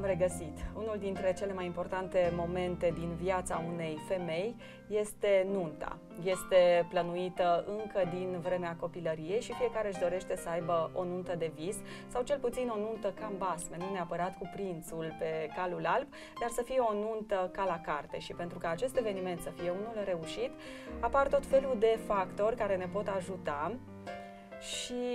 v-am regăsit! Unul dintre cele mai importante momente din viața unei femei este nunta. Este plănuită încă din vremea copilăriei și fiecare își dorește să aibă o nuntă de vis sau cel puțin o nuntă cam basme, nu neapărat cu prințul pe calul alb, dar să fie o nuntă ca la carte și pentru ca acest eveniment să fie unul reușit, apar tot felul de factori care ne pot ajuta și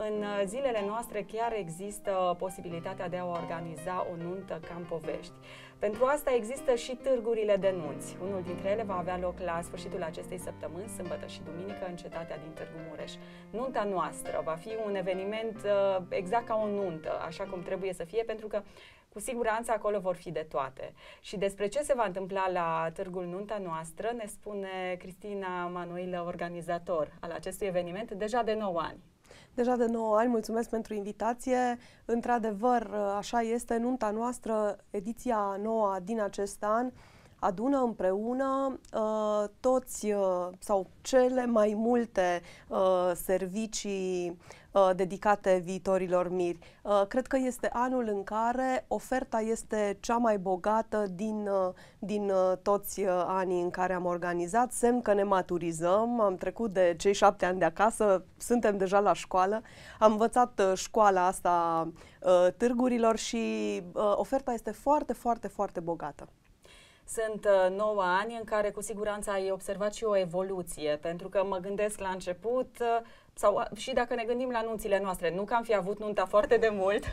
în uh, zilele noastre chiar există posibilitatea de a organiza o nuntă campovești. Pentru asta există și târgurile de nunți. Unul dintre ele va avea loc la sfârșitul acestei săptămâni, sâmbătă și duminică, în cetatea din Târgu Mureș. Nunta noastră va fi un eveniment uh, exact ca o nuntă, așa cum trebuie să fie, pentru că cu siguranță acolo vor fi de toate. Și despre ce se va întâmpla la Târgul Nunta noastră ne spune Cristina Manuilă, organizator al acestui eveniment, deja de 9 ani. Deja de 9 ani, mulțumesc pentru invitație. Într-adevăr, așa este, nunta noastră, ediția nouă din acest an, adună împreună uh, toți uh, sau cele mai multe uh, servicii Uh, dedicate viitorilor miri. Uh, cred că este anul în care oferta este cea mai bogată din, uh, din toți anii în care am organizat, semn că ne maturizăm, am trecut de cei șapte ani de acasă, suntem deja la școală, am învățat școala asta târgurilor și oferta este foarte, foarte, foarte bogată. Sunt 9 uh, ani în care cu siguranță ai observat și o evoluție, pentru că mă gândesc la început, uh, sau uh, și dacă ne gândim la nunțile noastre, nu că am fi avut nunta foarte de mult,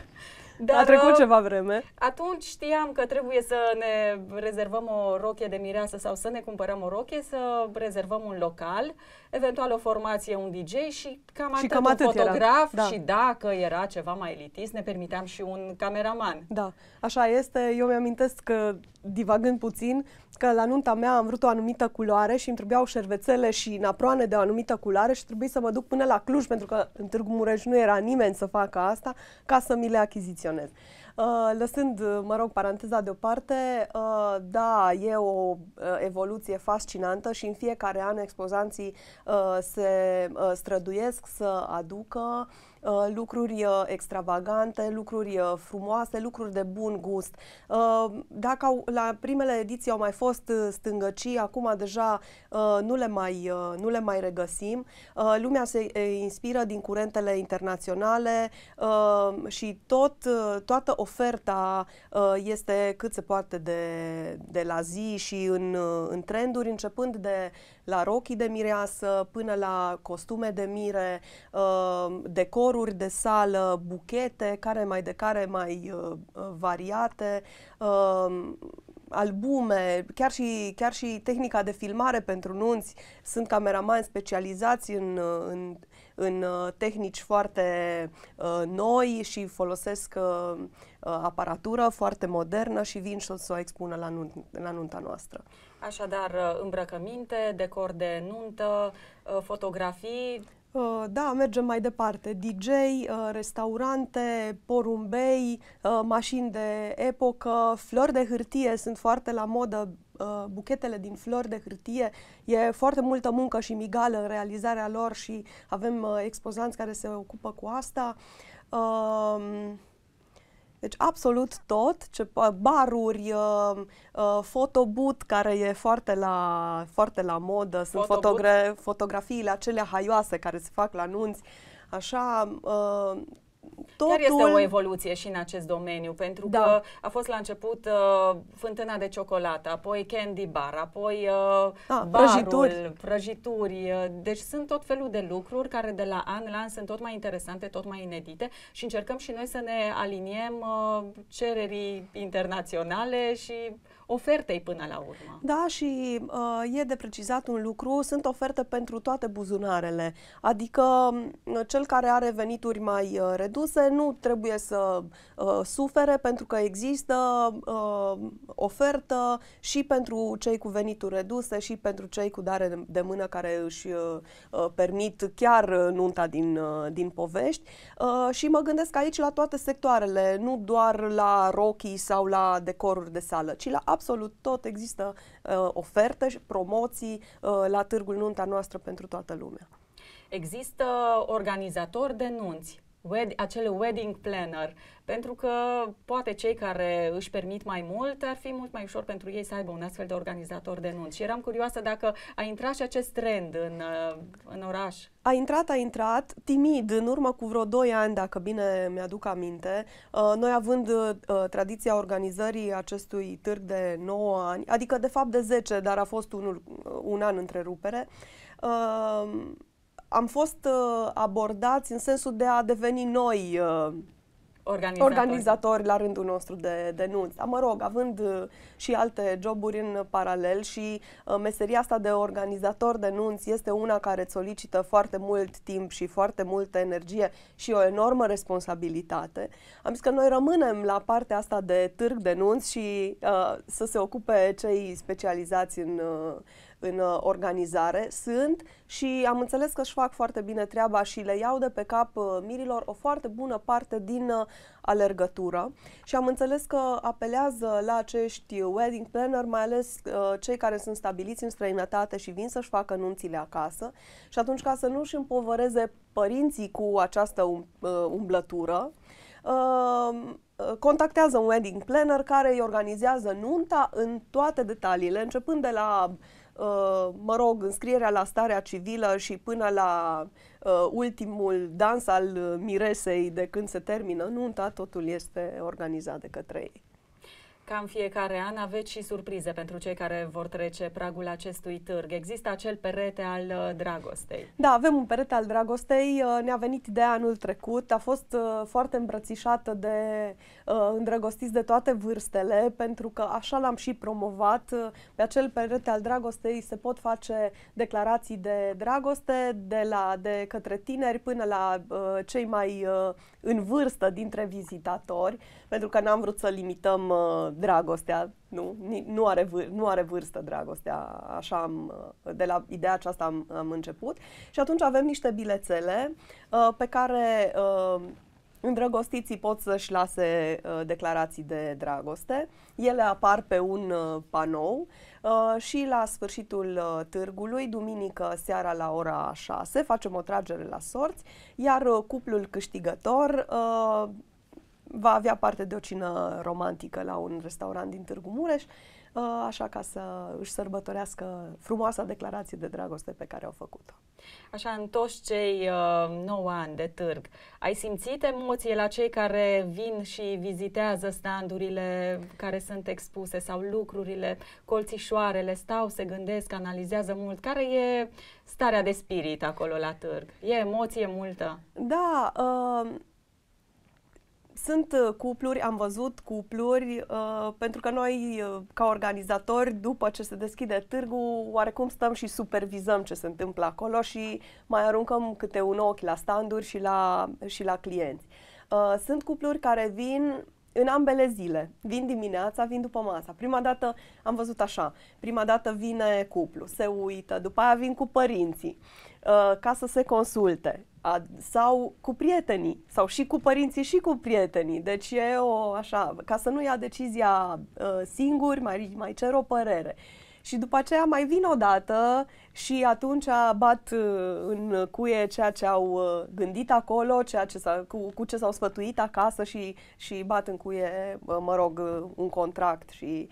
dar a trecut ceva vreme. Atunci știam că trebuie să ne rezervăm o rochie de mireasă sau să ne cumpărăm o rochie, să rezervăm un local, eventual o formație, un DJ și cam și atât, cam un atât fotograf era. Da. și dacă era ceva mai elitist, ne permiteam și un cameraman. Da, așa este. Eu mi-amintesc că divagând puțin, că la nunta mea am vrut o anumită culoare și îmi trebuiau șervețele și naproane de o anumită culoare și trebuie să mă duc până la Cluj, pentru că în Târgu Mureș nu era nimeni să facă asta, ca să mi le achiziționez. Uh, lăsând, uh, mă rog, paranteza deoparte, uh, da, e o evoluție fascinantă și în fiecare an expozanții se străduiesc să aducă lucruri extravagante, lucruri frumoase, lucruri de bun gust. Dacă au, la primele ediții au mai fost stângăcii, acum deja nu le mai, nu le mai regăsim. Lumea se inspiră din curentele internaționale și tot, toată o oferta uh, este cât se poate de, de la zi și în, uh, în trenduri, începând de la rochii de mireasă până la costume de mire, uh, decoruri de sală, buchete, care mai de care mai variate, albume, chiar și, chiar și tehnica de filmare pentru nunți. Sunt cameramani specializați în, în în uh, tehnici foarte uh, noi și folosesc uh, aparatură foarte modernă și vin și o să o expună la, nun- la nunta noastră. Așadar, îmbrăcăminte, decor de nuntă, fotografii, da, mergem mai departe. DJ, restaurante, porumbei, mașini de epocă, flori de hârtie sunt foarte la modă Uh, buchetele din flori de hârtie. E foarte multă muncă și migală în realizarea lor și avem uh, expozanți care se ocupă cu asta. Uh, deci absolut tot, ce, uh, baruri, uh, uh, fotobut care e foarte la, foarte la modă, sunt fotogra- fotografiile acelea haioase care se fac la nunți, așa, uh, totul... Chiar este o evoluție și în acest domeniu, pentru da. că a fost la început uh, fântâna de ciocolată, apoi candy bar, apoi uh, da, barul, prăjituri. prăjituri. Uh, deci sunt tot felul de lucruri care de la an la an sunt tot mai interesante, tot mai inedite și încercăm și noi să ne aliniem uh, cererii internaționale și ofertei până la urmă. Da, și uh, e de precizat un lucru, sunt oferte pentru toate buzunarele, adică cel care are venituri mai uh, reduse care nu trebuie să uh, sufere pentru că există uh, ofertă și pentru cei cu venituri reduse și pentru cei cu dare de, de mână care își uh, uh permit chiar uh, nunta din, uh, din povești. Uh, și mă gândesc aici la toate sectoarele, nu doar la rochii sau la decoruri de sală, ci la absolut tot există uh, oferte și promoții uh, la târgul nunta noastră pentru toată lumea. Există organizatori de nunți wed- acele wedding planner, pentru că poate cei care își permit mai mult ar fi mult mai ușor pentru ei să aibă un astfel de organizator de nunți. Și eram curioasă dacă a intrat și acest trend în, uh, în oraș. A intrat, a intrat, timid, în urmă cu vreo 2 ani, dacă bine mi-aduc aminte, uh, noi având uh, tradiția organizării acestui târg de 9 ani, adică de fapt de 10, dar a fost unul, un an întrerupere, am fost uh, abordați în sensul de a deveni noi uh, organizatori. organizatori la rândul nostru de, de nunți. Dar, mă rog, având uh, și alte joburi în paralel și uh, meseria asta de organizator de nunți este una care îți solicită foarte mult timp și foarte multă energie și o enormă responsabilitate, am zis că noi rămânem la partea asta de târg de nunți și uh, să se ocupe cei specializați în uh, în uh, organizare sunt și am înțeles că își fac foarte bine treaba și le iau de pe cap uh, mirilor o foarte bună parte din uh, alergătură și am înțeles că apelează la acești wedding planner, mai ales cei care sunt stabiliți în străinătate și vin să-și facă nunțile acasă și atunci ca să nu își împovăreze părinții cu această um, umblătură, Uh, contactează un wedding planner care îi organizează nunta în toate detaliile, începând de la, uh, mă rog, înscrierea la starea civilă și până la uh, ultimul dans al uh, miresei de când se termină nunta, totul este organizat de către ei. Cam fiecare an aveți și surprize pentru cei care vor trece pragul acestui târg. Există acel perete al uh, dragostei. Da, avem un perete al dragostei. Uh, ne-a venit de anul trecut. A fost uh, foarte îmbrățișată de îndrăgostiți de toate vârstele, pentru că așa l-am și promovat. Pe acel perete al dragostei se pot face declarații de dragoste de, la, de către tineri până la cei mai în vârstă dintre vizitatori, pentru că n-am vrut să limităm uh, dragostea, nu, nu are, vâr- nu are vârstă dragostea, așa am, uh, de la ideea aceasta am, am început. Și atunci avem niște bilețele uh, pe care uh, Îndrăgostiții pot să-și lase uh, declarații de dragoste. Ele apar pe un uh, panou uh, și la sfârșitul uh, târgului, duminică seara la ora 6, facem o tragere la sorți, iar uh, cuplul câștigător uh, va avea parte de o cină romantică la un restaurant din Târgu Mureș. Uh, Uh, așa ca să își sărbătorească frumoasa declarație de dragoste pe care au făcut-o. Așa, în toți cei uh, 9 ani de târg, ai simțit emoție la cei care vin și vizitează standurile care sunt expuse sau lucrurile, colțișoarele, stau, se gândesc, analizează mult. Care e starea de spirit acolo la târg? E emoție multă? Da, uh, sunt uh, cupluri, am văzut cupluri, uh, pentru că noi, uh, ca organizatori, după ce se deschide târgul, oarecum stăm și supervizăm ce se întâmplă acolo și mai aruncăm câte un ochi la standuri și la, și la clienți. Uh, sunt cupluri care vin în ambele zile. Vin dimineața, vin după masa. Prima dată am văzut așa. Prima dată vine cuplu, se uită, după aia vin cu părinții uh, ca să se consulte. sau cu prietenii, sau și cu părinții și cu prietenii. Deci e o, așa, ca să nu ia decizia uh, singur, mai, mai cer o părere. Și după aceea mai vin o dată, și atunci bat uh, în cuie ceea ce au uh, gândit acolo, ceea ce s-a, cu, cu ce s-au sfătuit acasă și, și bat în cuie, uh, mă rog, un contract și,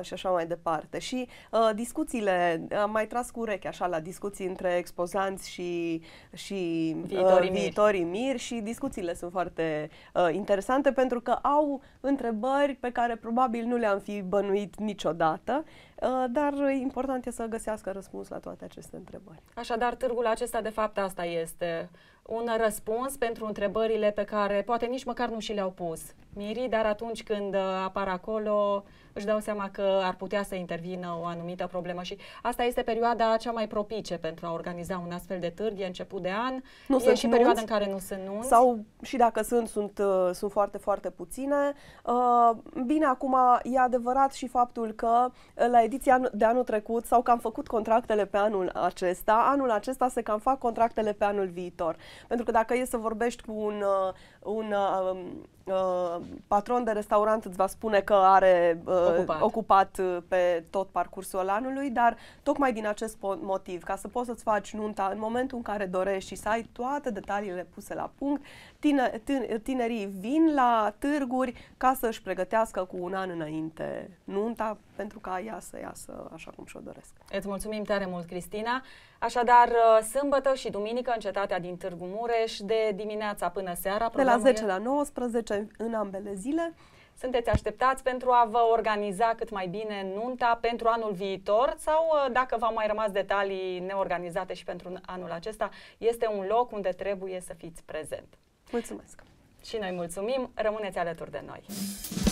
și așa mai departe. Și discuțiile, am mai tras cu ureche așa la discuții între expozanți și, și viitorii, miri. miri și discuțiile sunt foarte interesante pentru că au întrebări pe care probabil nu le-am fi bănuit niciodată, dar important e să găsească răspuns la toate toate aceste întrebări. Așadar, târgul acesta de fapt asta este un răspuns pentru întrebările pe care poate nici măcar nu și le-au pus mirii, dar atunci când uh, apar acolo își dau seama că ar putea să intervină o anumită problemă și asta este perioada cea mai propice pentru a organiza un astfel de târg, e început de an, nu e sunt și nunți, perioada în care nu sunt nunți. Sau și dacă sunt, sunt, uh, sunt foarte, foarte puține. Uh, bine, acum e adevărat și faptul că la ediția de anul trecut sau că am făcut contractele pe anul acesta, anul acesta se cam fac contractele pe anul viitor. Pentru că dacă e să vorbești cu un, un um, Uh, patron de restaurant îți va spune că are uh, ocupat. ocupat uh, pe tot parcursul anului, dar tocmai din acest motiv, ca să poți să-ți faci nunta în momentul în care dorești și să ai toate detaliile puse la punct, tine, tinerii vin la târguri ca să-și pregătească cu un an înainte nunta pentru ca ea să iasă așa cum și-o doresc. Îți mulțumim tare mult, Cristina. Așadar, uh, sâmbătă și duminică în cetatea din Târgu Mureș, de dimineața până seara. De la 10 e... la 19 în ambele zile sunteți așteptați pentru a vă organiza cât mai bine nunta pentru anul viitor sau uh, dacă v-au mai rămas detalii neorganizate și pentru anul acesta, este un loc unde trebuie să fiți prezent. Mulțumesc! Și noi mulțumim, rămâneți alături de noi!